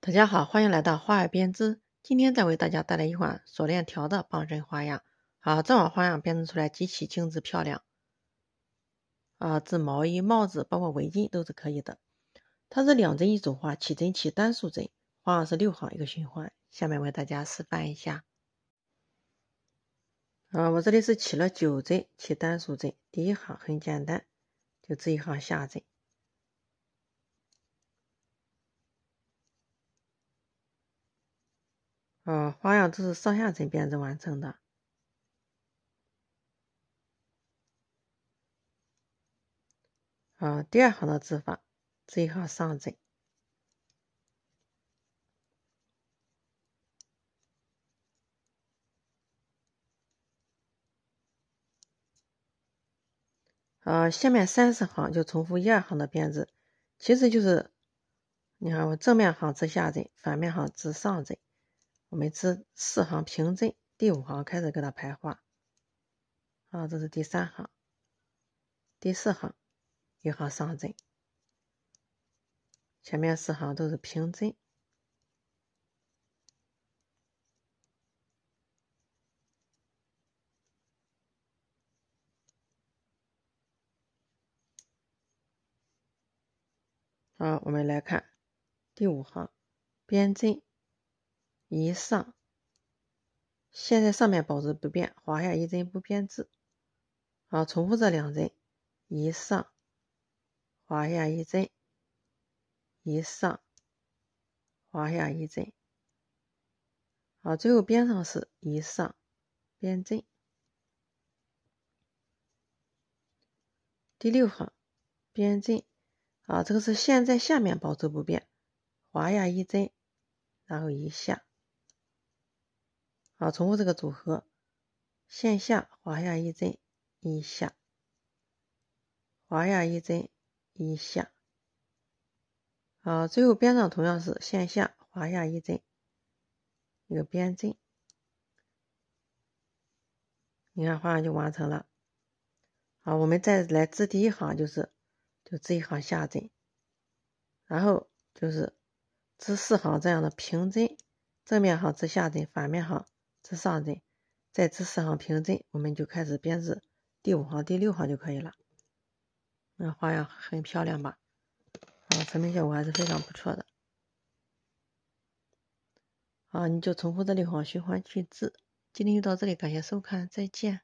大家好，欢迎来到花儿编织。今天再为大家带来一款锁链条的棒针花样，好，这款花样编织出来极其精致漂亮，啊，织毛衣、帽子，包括围巾都是可以的。它是两针一组花，起针起单数针，花是六行一个循环。下面为大家示范一下，啊，我这里是起了九针，起单数针，第一行很简单，就织一行下针。呃，花样都是上下针编织完成的。啊，第二行的织法，织一行上针。呃，下面三十行就重复一二行的编织，其实就是，你看，我正面行织下针，反面行织上针。我们织四行平针，第五行开始给它排花。好，这是第三行、第四行，一行上针，前面四行都是平针。好，我们来看第五行编针。一上，现在上面保持不变，划下一针不变质。啊，重复这两针。一上，划下一针，一上，划下一针，啊，最后边上是一上边针。第六行边针，啊，这个是线在下面保持不变，划下一针，然后一下。啊！重复这个组合，线下滑下一针，一下滑下一针，一下。啊，最后边上同样是线下滑下一针，一个边针。你看，花样就完成了。好，我们再来织第一行，就是就织一行下针，然后就是织四行这样的平针，正面行织下针，反面行。织上针，再织四行平针，我们就开始编织第五行、第六行就可以了。那花样很漂亮吧？啊，成品效果还是非常不错的。啊，你就重复这六行循环去织。今天就到这里，感谢收看，再见。